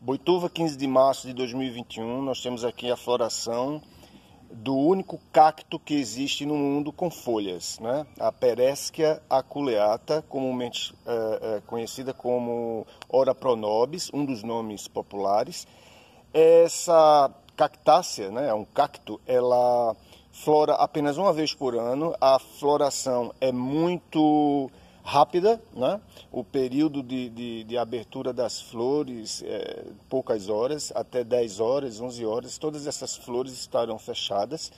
Boituva, 15 de março de 2021, nós temos aqui a floração do único cacto que existe no mundo com folhas, né? a Peresquia aculeata, comumente é, é, conhecida como Ora pronobis, um dos nomes populares. Essa cactácea, né, é um cacto, ela flora apenas uma vez por ano, a floração é muito rápida, né? o período de, de, de abertura das flores, é, poucas horas, até 10 horas, 11 horas, todas essas flores estarão fechadas.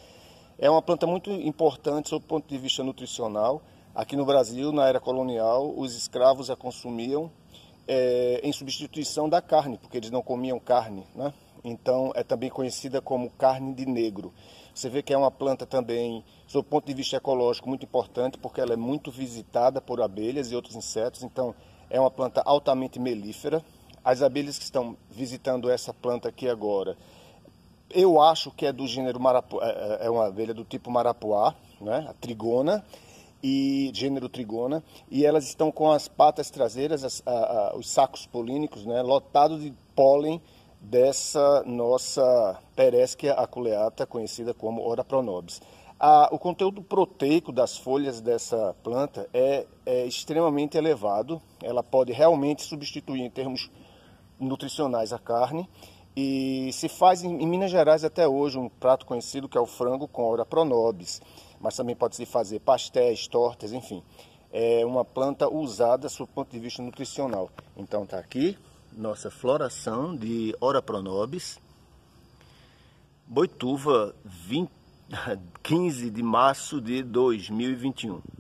É uma planta muito importante sob o ponto de vista nutricional. Aqui no Brasil, na era colonial, os escravos a consumiam é, em substituição da carne, porque eles não comiam carne, né? Então, é também conhecida como carne de negro. Você vê que é uma planta também, do ponto de vista ecológico, muito importante, porque ela é muito visitada por abelhas e outros insetos. Então, é uma planta altamente melífera. As abelhas que estão visitando essa planta aqui agora, eu acho que é do gênero marapuá, é, é, é uma abelha do tipo marapuá, né? a trigona, e gênero trigona, e elas estão com as patas traseiras, as, a, a, os sacos polínicos, né? lotados de pólen, dessa nossa Peresquia aculeata, conhecida como Ora pronobis. A, o conteúdo proteico das folhas dessa planta é, é extremamente elevado. Ela pode realmente substituir em termos nutricionais a carne. E se faz em, em Minas Gerais até hoje um prato conhecido que é o frango com Ora pronobis. Mas também pode se fazer pastéis, tortas, enfim. É uma planta usada sob ponto de vista nutricional. Então está aqui nossa floração de Ora Pronobis. Boituva, 20, 15 de março de 2021.